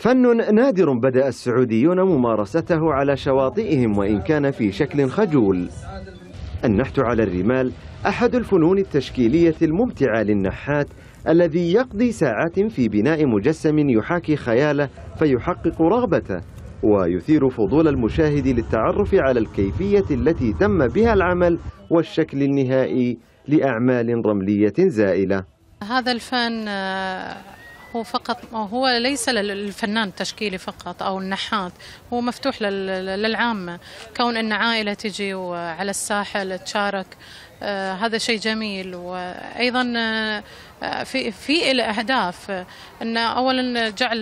فن نادر بدأ السعوديون ممارسته على شواطئهم وإن كان في شكل خجول النحت على الرمال أحد الفنون التشكيلية الممتعة للنحات الذي يقضي ساعات في بناء مجسم يحاكي خياله فيحقق رغبته ويثير فضول المشاهد للتعرف على الكيفية التي تم بها العمل والشكل النهائي لأعمال رملية زائلة هذا الفن آه، هو فقط هو ليس للفنان التشكيلي فقط او النحات هو مفتوح للعامه كون ان عائله تجي وعلى الساحل تشارك آه، هذا شيء جميل وايضا آه، في في له اهداف ان اولا جعل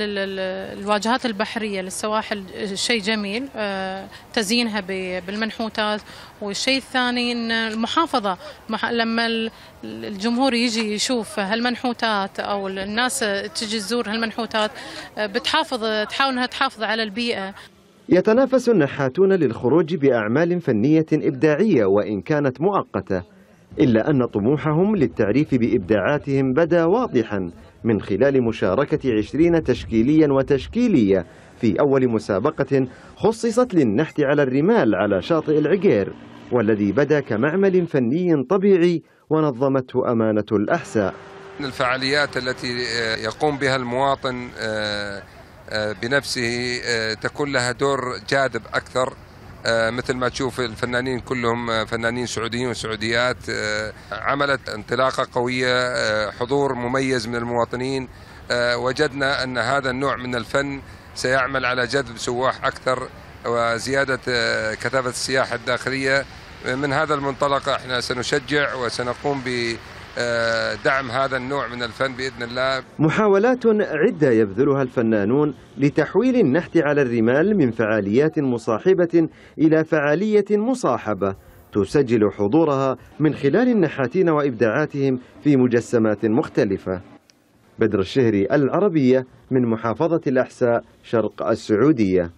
الواجهات البحريه للسواحل شيء جميل آه، تزيينها بالمنحوتات والشيء الثاني ان المحافظه لما الجمهور يجي يشوف هالمنحوتات او الناس تجي تزور هالمنحوتات بتحافظ تحاول انها تحافظ على البيئه يتنافس النحاتون للخروج بأعمال فنية إبداعية وإن كانت مؤقتة إلا أن طموحهم للتعريف بإبداعاتهم بدا واضحا من خلال مشاركة عشرين تشكيليا وتشكيلية في أول مسابقة خصصت للنحت على الرمال على شاطئ العقير والذي بدا كمعمل فني طبيعي ونظمته أمانة الأحساء الفعاليات التي آه، يقوم بها المواطن آه، آه، بنفسه آه، تكون لها دور جاذب اكثر آه، مثل ما تشوف الفنانين كلهم فنانين سعوديين وسعوديات عملت انطلاقه قويه حضور مميز من المواطنين وجدنا ان هذا النوع من الفن سيعمل على جذب سواح اكثر وزياده كثافه السياحه الداخليه من هذا المنطلق احنا سنشجع وسنقوم ب آه، دعم هذا النوع من الفن باذن الله. محاولات عده يبذلها الفنانون لتحويل النحت على الرمال من فعاليات مصاحبه الى فعاليه مصاحبه تسجل حضورها من خلال النحاتين وابداعاتهم في مجسمات مختلفه. بدر الشهري العربيه من محافظه الاحساء شرق السعوديه.